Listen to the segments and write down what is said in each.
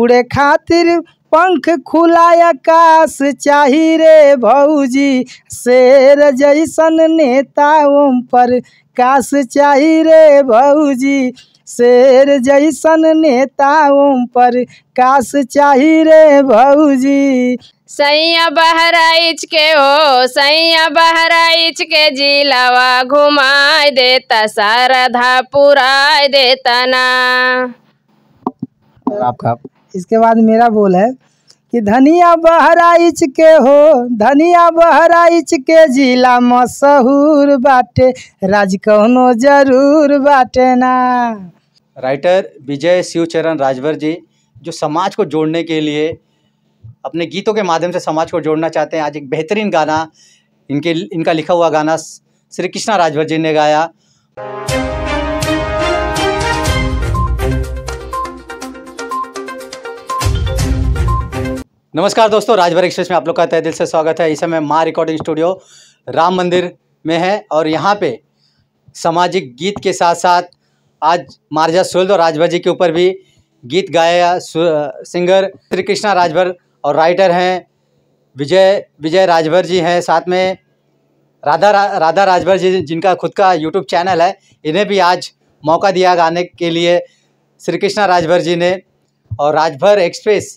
उड़े खातिर पंख खुला आकाश चाही रे भौजी शेर जैसन नेता ओम पर काश चाही रे भौजी शेर जैसन नेता ओम पर काश चाही रे भौजी सैया बहराइच के हो सैया बहराइच के जिलावा घुमाए देता सारा धा पुराय देता ना आपका इसके बाद मेरा बोल है कि धनिया बहराइच के हो धनिया बहराइच के जिला मशहूर बाटे राज कौनो जरूर बाटे ना राइटर विजय शिवचरण राजभर जी जो समाज को जोड़ने के लिए अपने गीतों के माध्यम से समाज को जोड़ना चाहते हैं आज एक बेहतरीन गाना इनके इनका लिखा हुआ गाना श्री कृष्णा राजभर जी ने गाया नमस्कार दोस्तों राजभर एक्सप्रेस में आप लोग का तय दिल से स्वागत है इस समय माँ रिकॉर्डिंग स्टूडियो राम मंदिर में है और यहाँ पे सामाजिक गीत के साथ साथ आज मार्जा सुल्द और राजभर जी के ऊपर भी गीत गाया सिंगर श्री कृष्णा राजभर और राइटर हैं विजय विजय राजभर जी हैं साथ में राधा रा, राधा राजभर जी जिनका खुद का यूट्यूब चैनल है इन्हें भी आज मौका दिया गाने के लिए श्री कृष्णा राजभर जी ने और राजभर एक्सप्रेस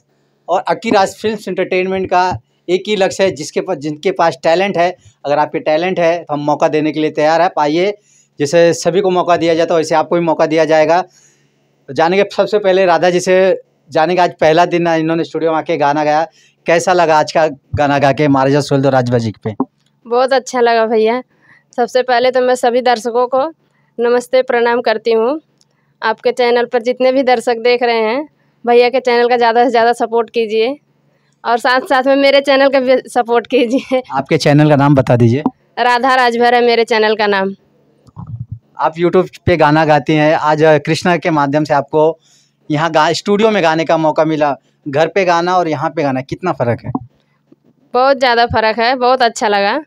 और अकीराज फिल्म्स इंटरटेनमेंट का एक ही लक्ष्य है जिसके पास जिनके पास टैलेंट है अगर आपके टैलेंट है तो हम मौका देने के लिए तैयार है पाइए जैसे सभी को मौका दिया जाता तो है वैसे आपको भी मौका दिया जाएगा जाने के सबसे पहले राधा जी से जाने का आज पहला दिन इन्होंने स्टूडियो में आके गाना गाया कैसा लगा आज का गाना गा के महाराजा सुल दो राजबाजी पे बहुत अच्छा लगा भैया सबसे पहले तो मैं सभी दर्शकों को नमस्ते प्रणाम करती हूँ आपके चैनल पर जितने भी दर्शक देख रहे हैं भैया के चैनल का ज़्यादा से ज़्यादा सपोर्ट कीजिए और साथ साथ में मेरे चैनल का भी सपोर्ट कीजिए आपके चैनल का नाम बता दीजिए राधा राजभर है मेरे चैनल का नाम आप यूट्यूब पे गाना गाती हैं आज कृष्णा के माध्यम से आपको यहाँ स्टूडियो में गाने का मौका मिला घर पे गाना और यहाँ पे गाना कितना फ़र्क है बहुत ज़्यादा फ़र्क है बहुत अच्छा लगा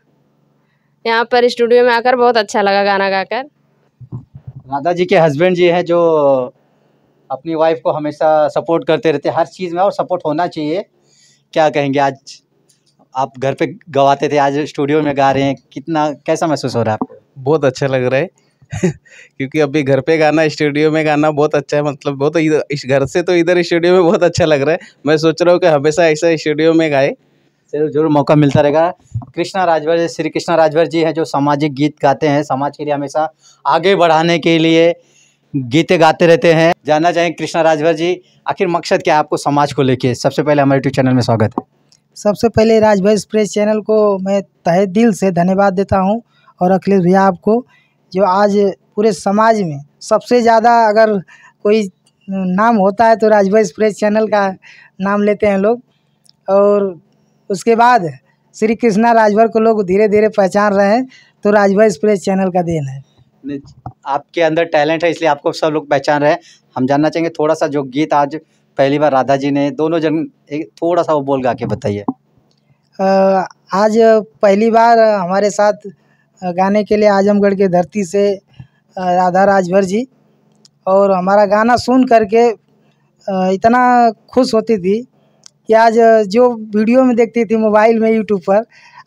यहाँ पर स्टूडियो में आकर बहुत अच्छा लगा गाना गाकर राधा जी के हस्बैंड जी हैं जो अपनी वाइफ को हमेशा सपोर्ट करते रहते हर चीज़ में और सपोर्ट होना चाहिए क्या कहेंगे आज आप घर पे गवाते थे आज स्टूडियो में गा रहे हैं कितना कैसा महसूस हो रहा है आपको बहुत अच्छा लग रहा है क्योंकि अभी घर पे गाना स्टूडियो में गाना बहुत अच्छा है मतलब बहुत इस घर से तो इधर स्टूडियो में बहुत अच्छा लग रहा है मैं सोच रहा हूँ कि हमेशा ऐसा स्टूडियो में गाए चलो जरूर मौका मिलता रहेगा कृष्णा राजभर श्री कृष्णा राजभर जी हैं जो सामाजिक गीत गाते हैं समाज के लिए हमेशा आगे बढ़ाने के लिए गीते गाते रहते हैं जानना चाहेंगे कृष्णा राजभर जी आखिर मकसद क्या है आपको समाज को लेके सबसे पहले हमारे यूट्यूब चैनल में स्वागत है सबसे पहले राजभर एक्सप्रेस चैनल को मैं तहे दिल से धन्यवाद देता हूँ और अखिलेश भैया आपको जो आज पूरे समाज में सबसे ज़्यादा अगर कोई नाम होता है तो राजभर एक्सप्रेस चैनल का नाम लेते हैं लोग और उसके बाद श्री कृष्णा राजभर को लोग धीरे धीरे पहचान रहे हैं तो राजभर एक्सप्रेस चैनल का देन है आपके अंदर टैलेंट है इसलिए आपको सब लोग पहचान रहे हैं हम जानना चाहेंगे थोड़ा सा जो गीत आज पहली बार राधा जी ने दोनों जन एक थोड़ा सा वो बोल गा के बताइए आज पहली बार हमारे साथ गाने के लिए आजमगढ़ के धरती से राधा राजभर जी और हमारा गाना सुन करके इतना खुश होती थी कि आज जो वीडियो में देखती थी मोबाइल में यूट्यूब पर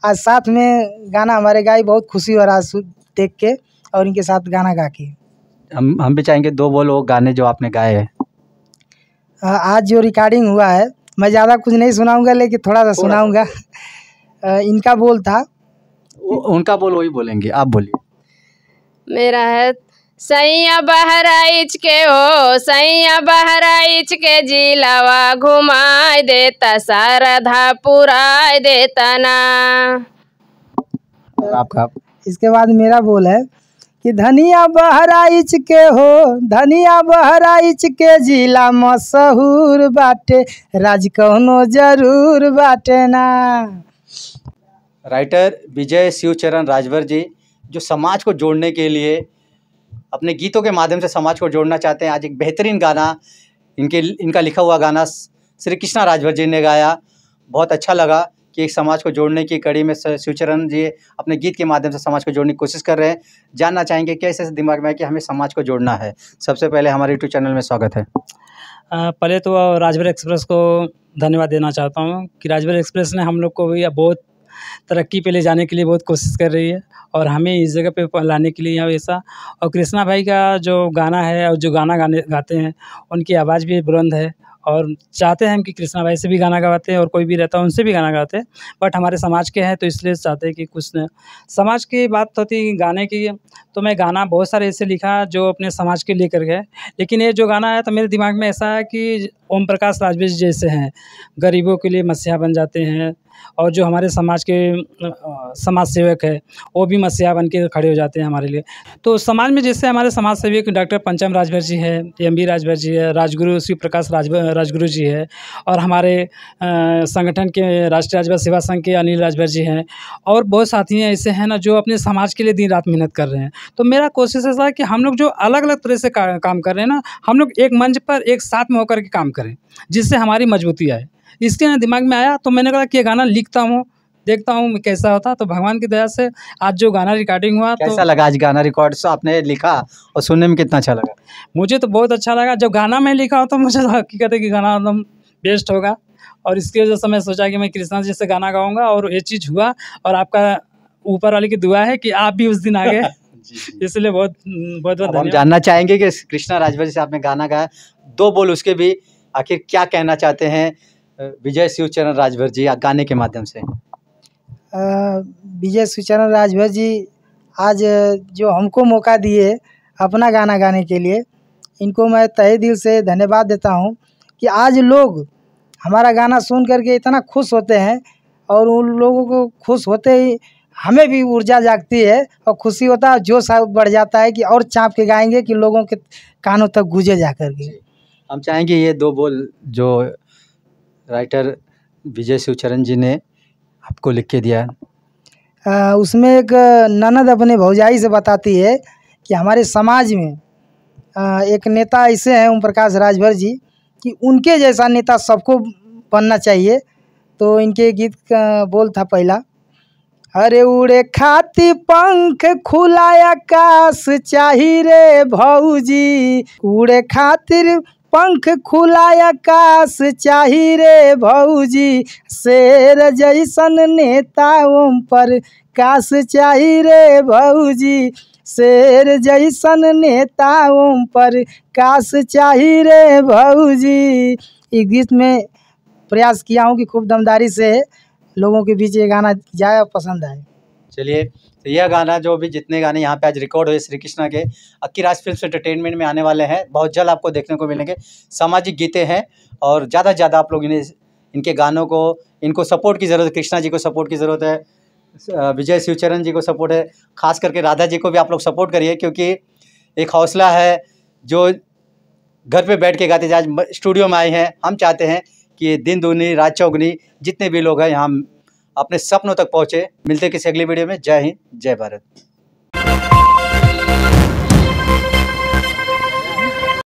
आज साथ में गाना हमारे गाय बहुत खुशी हो रहा देख के और इनके साथ गाना गा के हम हम भी चाहेंगे दो बोल वो गाने जो आपने गाए हैं आज जो रिकॉर्डिंग हुआ है मैं ज़्यादा कुछ नहीं सुनाऊंगा लेकिन थोड़ा सा सुनाऊंगा इनका बोल था उनका बोल वही बोलेंगे आप बोलिए मेरा है सैया बहराइच के हो सैया बहराइच के जिलावा घुमाए देता सारा धा पुराय देता ना आपका इसके बाद मेरा बोल है कि धनिया बहराइच के हो धनिया बहराइच के जिला मशहूर बाटे राज कौनो जरूर बाटे ना राइटर विजय शिवचरण राजभर जी जो समाज को जोड़ने के लिए अपने गीतों के माध्यम से समाज को जोड़ना चाहते हैं आज एक बेहतरीन गाना इनके इनका लिखा हुआ गाना श्री कृष्णा राजभर जी ने गाया बहुत अच्छा लगा कि एक समाज को जोड़ने की कड़ी में शिवचरण जी अपने गीत के माध्यम से समाज को जोड़ने की कोशिश कर रहे हैं जानना चाहेंगे कैसे दिमाग में है कि हमें समाज को जोड़ना है सबसे पहले हमारे यूट्यूब चैनल में स्वागत है पहले तो राजभर एक्सप्रेस को धन्यवाद देना चाहता हूँ कि राजभर एक्सप्रेस ने हम लोग को भी बहुत तरक्की पे ले जाने के लिए बहुत कोशिश कर रही है और हमें इस जगह पे लाने के लिए यहाँ ऐसा और कृष्णा भाई का जो गाना है और जो गाना गाने गाते हैं उनकी आवाज़ भी बुलंद है और चाहते हैं हम कि कृष्णा भाई से भी गाना गवाते हैं और कोई भी रहता है उनसे भी गाना गाते हैं बट हमारे समाज के हैं तो इसलिए चाहते हैं कि कुछ न समाज की बात होती तो गाने की तो मैं गाना बहुत सारे ऐसे लिखा जो अपने समाज के लेकर कर गए लेकिन ये जो गाना है तो मेरे दिमाग में ऐसा है कि ओम प्रकाश राजवेश जैसे हैं गरीबों के लिए मसीहा बन जाते हैं और जो हमारे समाज के समाज सेवक है वो भी मसीहा बन के खड़े हो जाते हैं हमारे लिए तो समाज में जैसे हमारे समाज सेवक डॉक्टर पंचम राजभर जी है एम बी राजभर जी है राजगुरु शिव प्रकाश राज राजगुरु जी है और हमारे संगठन के राष्ट्रीय राजभर सेवा संघ के अनिल राजभर जी हैं और बहुत साथी हैं ऐसे हैं ना जो अपने समाज के लिए दिन रात मेहनत कर रहे हैं तो मेरा कोशिश ऐसा है कि हम लोग जो अलग अलग तरह से काम कर रहे हैं ना हम लोग एक मंच पर एक साथ में होकर के काम करें जिससे हमारी मजबूती आए इसके ना दिमाग में आया तो मैंने कहा कि ये गाना लिखता हूँ देखता हूँ कैसा होता तो भगवान की दया से आज जो गाना रिकॉर्डिंग हुआ तो कैसा तो लगा आज गाना रिकॉर्ड आपने लिखा और सुनने में कितना अच्छा लगा मुझे तो बहुत अच्छा लगा जब गाना मैं लिखा हो तो मुझे हकीकत है कि गाना एकदम बेस्ट होगा और इसकी वजह से मैं सोचा कि मैं कृष्णा जी से गाना गाऊंगा और ये चीज़ हुआ और आपका ऊपर वाले की दुआ है कि आप भी उस दिन आ गए इसलिए बहुत बहुत बहुत हम जानना चाहेंगे कि कृष्णा राजभर से आपने गाना गाया दो बोल उसके भी आखिर क्या कहना चाहते हैं विजय शिवचरण राजभर जी गाने के माध्यम से विजय शिवचरण राजभर जी आज जो हमको मौका दिए अपना गाना गाने के लिए इनको मैं तहे दिल से धन्यवाद देता हूँ कि आज लोग हमारा गाना सुन करके इतना खुश होते हैं और उन लोगों को खुश होते ही हमें भी ऊर्जा जागती है और खुशी होता है जोश बढ़ जाता है कि और चाँप के गाएंगे कि लोगों के कानों तक गुजर जा कर के हम चाहेंगे ये दो बोल जो राइटर विजय शिवचरण जी ने आपको लिख के दिया आ, उसमें एक ननद अपने भौजाई से बताती है कि हमारे समाज में आ, एक नेता ऐसे हैं ओम प्रकाश राजभर जी कि उनके जैसा नेता सबको बनना चाहिए तो इनके गीत का बोल था पहला अरे उड़े खाती पंख खुला आकाश चाहिए रे भौजी उड़े खातिर पंख खुला आकाश चाही रे भौजी शेर जैसन नेता ओम पर काश चाही रे भौजी शेर जैसन नेता ओम पर काश चाही रे भौजी एक गीत में प्रयास किया हूँ कि खूब दमदारी से लोगों के बीच ये गाना जाए और पसंद आए चलिए तो यह गाना जो भी जितने गाने यहाँ पे आज रिकॉर्ड हुए श्री कृष्णा के अक्की राज फिल्म एंटरटेनमेंट में आने वाले हैं बहुत जल्द आपको देखने को मिलेंगे सामाजिक गीते हैं और ज़्यादा से ज़्यादा आप लोग इन्हें इनके गानों को इनको सपोर्ट की ज़रूरत है कृष्णा जी को सपोर्ट की ज़रूरत है विजय शिवचरण जी को सपोर्ट है खास करके राधा जी को भी आप लोग सपोर्ट करिए क्योंकि एक हौसला है जो घर पे बैठ के गाते आज स्टूडियो में आए हैं हम चाहते हैं कि दिन दुनी रात चौगनी जितने भी लोग हैं यहाँ अपने सपनों तक पहुंचे मिलते किसी अगली वीडियो में जय हिंद जय भारत